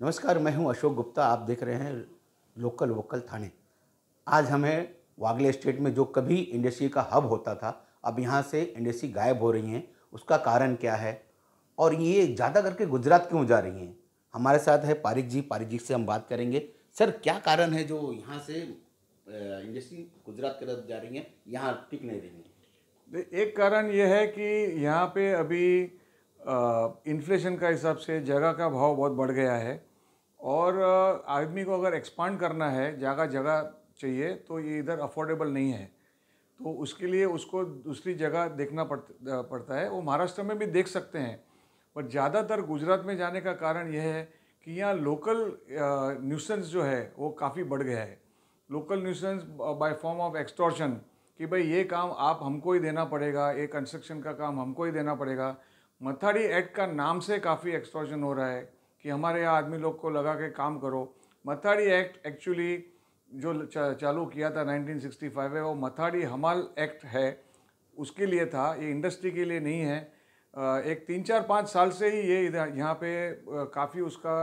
नमस्कार मैं हूं अशोक गुप्ता आप देख रहे हैं लोकल वोकल थाने आज हमें वागले स्टेट में जो कभी इंडस्ट्री का हब होता था अब यहाँ से इंडस्ट्री गायब हो रही हैं उसका कारण क्या है और ये ज़्यादा करके गुजरात क्यों जा रही हैं हमारे साथ है पारिक जी पारिक जी से हम बात करेंगे सर क्या कारण है जो यहाँ से इंडस्ट्री गुजरात की तरफ जा रही है यहाँ टिक नहीं रही है एक कारण यह है कि यहाँ पे अभी इन्फ्लेशन का हिसाब से जगह का भाव बहुत बढ़ गया है और आदमी को अगर एक्सपांड करना है जगह जगह चाहिए तो ये इधर अफोर्डेबल नहीं है तो उसके लिए उसको दूसरी जगह देखना पड़ पड़ता है वो महाराष्ट्र में भी देख सकते हैं पर ज़्यादातर गुजरात में जाने का कारण यह है कि यहाँ लोकल न्यूसेंस जो है वो काफ़ी बढ़ गया है local nuisance by form of extortion कि भाई ये काम आप हमको ही देना पड़ेगा ये कंस्ट्रक्शन का काम हमको ही देना पड़ेगा मथाड़ी एक्ट का नाम से काफ़ी एक्सटॉर्शन हो रहा है कि हमारे यहाँ आदमी लोग को लगा के काम करो मथाड़ी एक्ट एक्चुअली जो चालू किया था 1965 है वो मथाड़ी हमाल एक्ट है उसके लिए था ये इंडस्ट्री के लिए नहीं है एक तीन चार पाँच साल से ही ये इधर यहाँ पे काफ़ी उसका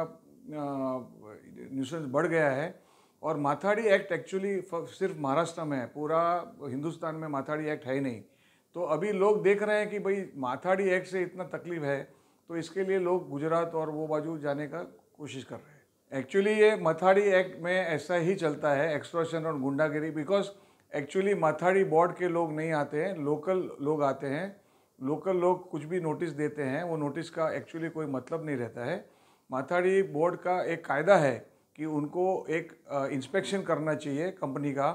न्यूसेंस बढ़ गया है और माथाड़ी एक्ट एक्चुअली सिर्फ महाराष्ट्र में है पूरा हिंदुस्तान में माथाड़ी एक्ट है ही नहीं तो अभी लोग देख रहे हैं कि भाई माथाड़ी एक्ट से इतना तकलीफ है तो इसके लिए लोग गुजरात और वो बाजू जाने का कोशिश कर रहे हैं एक्चुअली ये माथाड़ी एक्ट में ऐसा ही चलता है एक्सट्रोशन और गुंडागिरी बिकॉज एक्चुअली माथाड़ी बोर्ड के लोग नहीं आते हैं लोकल लोग आते हैं लोकल लोग कुछ भी नोटिस देते हैं वो नोटिस का एक्चुअली कोई मतलब नहीं रहता है माथाड़ी बोर्ड का एक कायदा है कि उनको एक इंस्पेक्शन करना चाहिए कंपनी का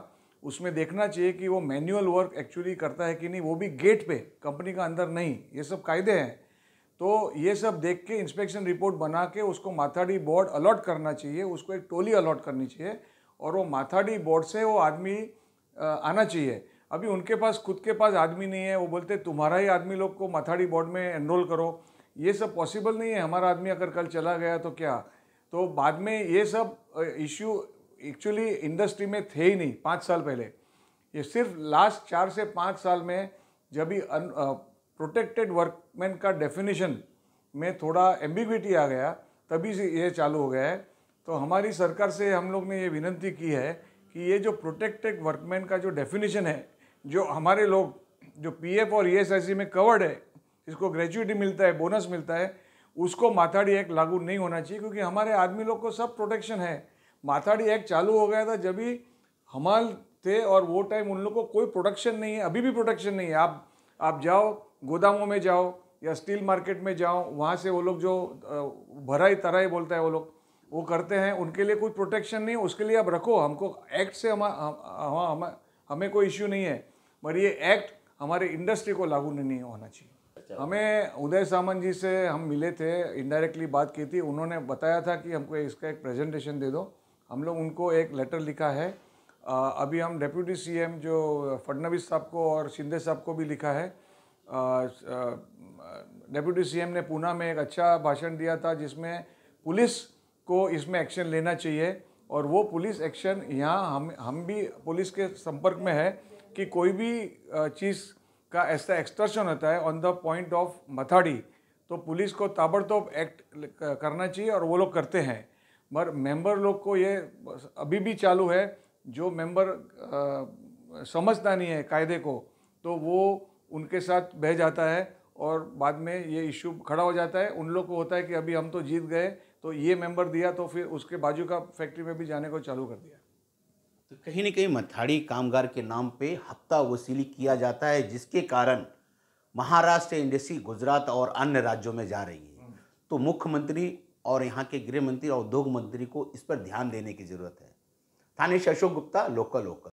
उसमें देखना चाहिए कि वो मैनुअल वर्क एक्चुअली करता है कि नहीं वो भी गेट पे कंपनी का अंदर नहीं ये सब कायदे हैं तो ये सब देख के इंस्पेक्शन रिपोर्ट बना के उसको माथाडी बोर्ड अलॉट करना चाहिए उसको एक टोली अलॉट करनी चाहिए और वो माथाडी बोर्ड से वो आदमी आना चाहिए अभी उनके पास खुद के पास आदमी नहीं है वो बोलते तुम्हारा ही आदमी लोग को माथाड़ी बोर्ड में एनरोल करो ये सब पॉसिबल नहीं है हमारा आदमी अगर कल चला गया तो क्या तो बाद में ये सब इश्यू एक्चुअली इंडस्ट्री में थे ही नहीं पाँच साल पहले ये सिर्फ लास्ट चार से पाँच साल में जब भी प्रोटेक्टेड वर्कमैन का डेफिनेशन में थोड़ा एम्बिग्विटी आ गया तभी से ये चालू हो गया है तो हमारी सरकार से हम लोग ने ये विनंती की है कि ये जो प्रोटेक्टेड वर्कमैन का जो डेफिनेशन है जो हमारे लोग जो पीएफ और ईएसआईसी e में कवर्ड है इसको ग्रेजुएटी मिलता है बोनस मिलता है उसको माथाड़ी एक्ट लागू नहीं होना चाहिए क्योंकि हमारे आदमी लोग को सब प्रोटेक्शन है माथाड़ी एक्ट चालू हो गया था जब भी हमाल थे और वो टाइम उन लोग को कोई प्रोडक्शन नहीं है अभी भी प्रोडक्शन नहीं है आप आप जाओ गोदामों में जाओ या स्टील मार्केट में जाओ वहाँ से वो लोग जो भराई तराई बोलता है वो लोग वो करते हैं उनके लिए कोई प्रोटेक्शन नहीं उसके लिए आप रखो हमको एक्ट से हम, हम, हम, हम हमें कोई इश्यू नहीं है मगर ये एक्ट हमारे इंडस्ट्री को लागू नहीं होना चाहिए अच्छा। हमें उदय सामंत जी से हम मिले थे इनडायरेक्टली बात की थी उन्होंने बताया था कि हमको इसका एक प्रेजेंटेशन दे दो हम लोग उनको एक लेटर लिखा है अभी हम डेप्यूटी सीएम जो फडनवीस साहब को और शिंदे साहब को भी लिखा है डेप्यूटी सीएम ने पूना में एक अच्छा भाषण दिया था जिसमें पुलिस को इसमें एक्शन लेना चाहिए और वो पुलिस एक्शन यहाँ हम हम भी पुलिस के संपर्क में है कि कोई भी चीज़ का ऐसा एक्सटर्शन होता है on the point of Mathadi तो पुलिस को ताबड़तोब एक्ट करना चाहिए और वो लोग करते हैं मगर मेंबर लोग को ये अभी भी चालू है जो मेंबर समझता नहीं है कायदे को तो वो उनके साथ बह जाता है और बाद में ये इश्यू खड़ा हो जाता है उन लोग को होता है कि अभी हम तो जीत गए तो ये मेंबर दिया तो फिर उसके बाजू का फैक्ट्री में भी जाने को चालू कर दिया तो कहीं ना कहीं मथाड़ी कामगार के नाम पे हफ्ता वसूली किया जाता है जिसके कारण महाराष्ट्र इंडस्ट्री गुजरात और अन्य राज्यों में जा रही है तो मुख्यमंत्री और यहाँ के गृह मंत्री और उद्योग मंत्री को इस पर ध्यान देने की जरूरत है थानेश अशोक गुप्ता लोकल लोकल